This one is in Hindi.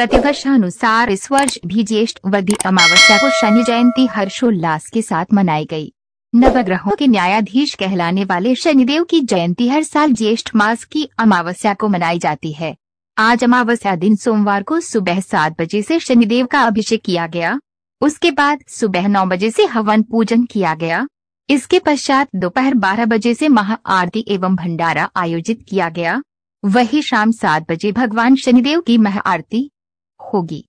प्रतिवर्षानुसार इस वर्ष भी ज्येष्ठ वधि अमावस्या को शनि जयंती हर्षोल्लास के साथ मनाई गई। नवग्रहों के न्यायाधीश कहलाने वाले शनिदेव की जयंती हर साल ज्येष्ठ मास की अमावस्या को मनाई जाती है आज अमावस्या दिन सोमवार को सुबह सात बजे से शनिदेव का अभिषेक किया गया उसके बाद सुबह नौ बजे से हवन पूजन किया गया इसके पश्चात दोपहर बारह बजे से महा आरती एवं भंडारा आयोजित किया गया वही शाम सात बजे भगवान शनिदेव की महा आरती 호기